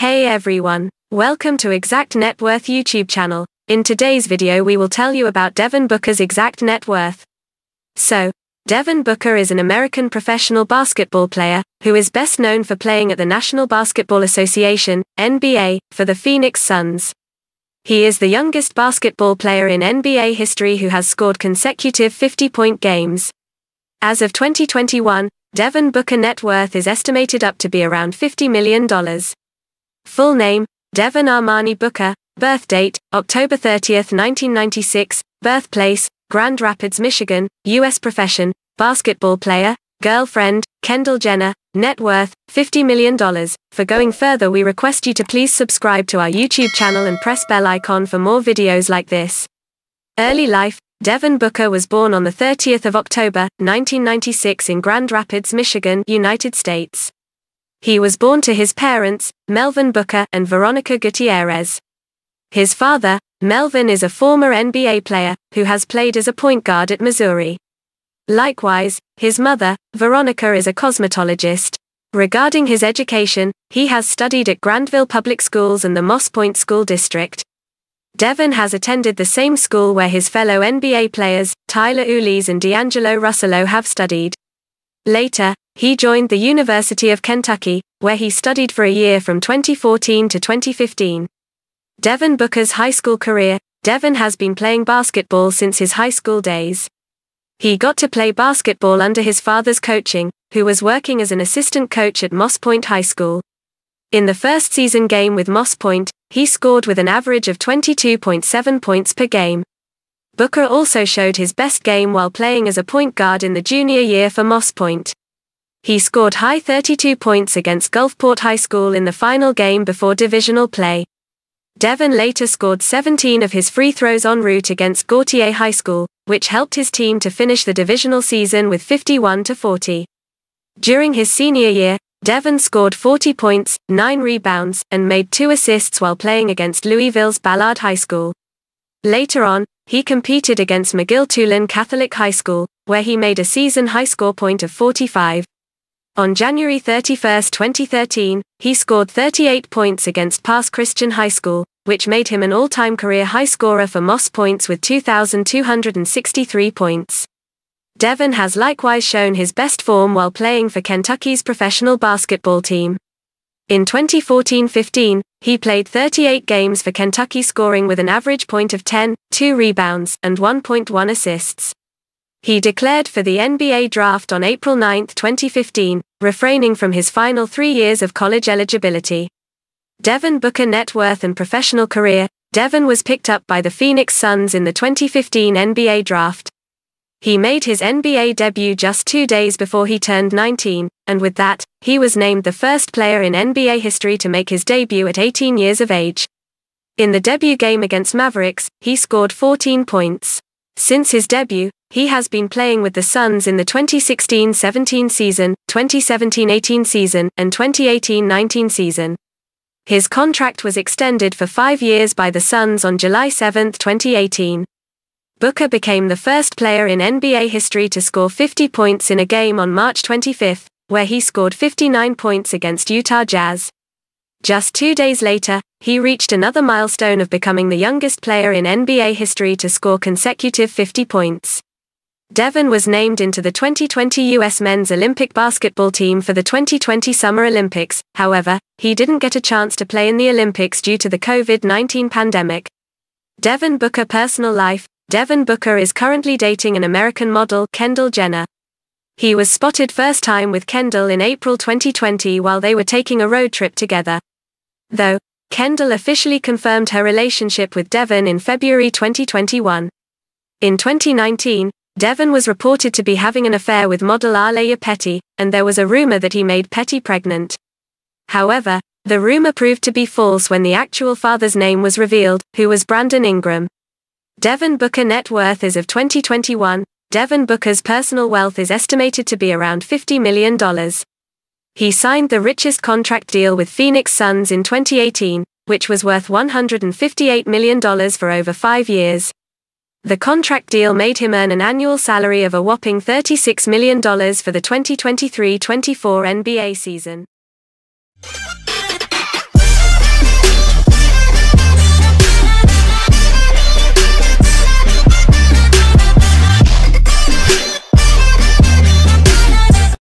Hey everyone, welcome to Exact Net Worth YouTube channel. In today's video we will tell you about Devin Booker's exact net worth. So, Devin Booker is an American professional basketball player, who is best known for playing at the National Basketball Association, NBA, for the Phoenix Suns. He is the youngest basketball player in NBA history who has scored consecutive 50-point games. As of 2021, Devin Booker net worth is estimated up to be around $50 million. Full name, Devon Armani Booker, birth date, October 30, 1996, birthplace, Grand Rapids, Michigan, U.S. profession, basketball player, girlfriend, Kendall Jenner, net worth, $50 million. For going further we request you to please subscribe to our YouTube channel and press bell icon for more videos like this. Early life, Devon Booker was born on the 30th of October, 1996 in Grand Rapids, Michigan, United States. He was born to his parents, Melvin Booker and Veronica Gutierrez. His father, Melvin is a former NBA player who has played as a point guard at Missouri. Likewise, his mother, Veronica is a cosmetologist. Regarding his education, he has studied at Grandville Public Schools and the Moss Point School District. Devon has attended the same school where his fellow NBA players, Tyler Ulis and D'Angelo Russello have studied. Later, he joined the University of Kentucky, where he studied for a year from 2014 to 2015. Devin Booker's high school career Devin has been playing basketball since his high school days. He got to play basketball under his father's coaching, who was working as an assistant coach at Moss Point High School. In the first season game with Moss Point, he scored with an average of 22.7 points per game. Booker also showed his best game while playing as a point guard in the junior year for Moss Point. He scored high 32 points against Gulfport High School in the final game before divisional play. Devon later scored 17 of his free throws en route against Gautier High School, which helped his team to finish the divisional season with 51 to 40. During his senior year, Devon scored 40 points, 9 rebounds, and made 2 assists while playing against Louisville's Ballard High School. Later on, he competed against McGill Tulin Catholic High School, where he made a season high score point of 45, on January 31, 2013, he scored 38 points against Pass Christian High School, which made him an all-time career high scorer for Moss points with 2,263 points. Devon has likewise shown his best form while playing for Kentucky's professional basketball team. In 2014-15, he played 38 games for Kentucky scoring with an average point of 10, 2 rebounds, and 1.1 assists. He declared for the NBA draft on April 9, 2015, refraining from his final three years of college eligibility. Devin Booker net worth and professional career, Devin was picked up by the Phoenix Suns in the 2015 NBA draft. He made his NBA debut just two days before he turned 19, and with that, he was named the first player in NBA history to make his debut at 18 years of age. In the debut game against Mavericks, he scored 14 points. Since his debut, he has been playing with the Suns in the 2016-17 season, 2017-18 season, and 2018-19 season. His contract was extended for five years by the Suns on July 7, 2018. Booker became the first player in NBA history to score 50 points in a game on March 25, where he scored 59 points against Utah Jazz. Just two days later, he reached another milestone of becoming the youngest player in NBA history to score consecutive 50 points. Devon was named into the 2020 U.S. men's Olympic basketball team for the 2020 Summer Olympics, however, he didn't get a chance to play in the Olympics due to the COVID 19 pandemic. Devon Booker Personal Life Devon Booker is currently dating an American model, Kendall Jenner. He was spotted first time with Kendall in April 2020 while they were taking a road trip together. Though, Kendall officially confirmed her relationship with Devon in February 2021. In 2019, Devon was reported to be having an affair with model Aleya Petty, and there was a rumor that he made Petty pregnant. However, the rumor proved to be false when the actual father's name was revealed, who was Brandon Ingram. Devon Booker net worth is of 2021. Devon Booker's personal wealth is estimated to be around $50 million. He signed the richest contract deal with Phoenix Suns in 2018, which was worth $158 million for over five years. The contract deal made him earn an annual salary of a whopping $36 million for the 2023-24 NBA season.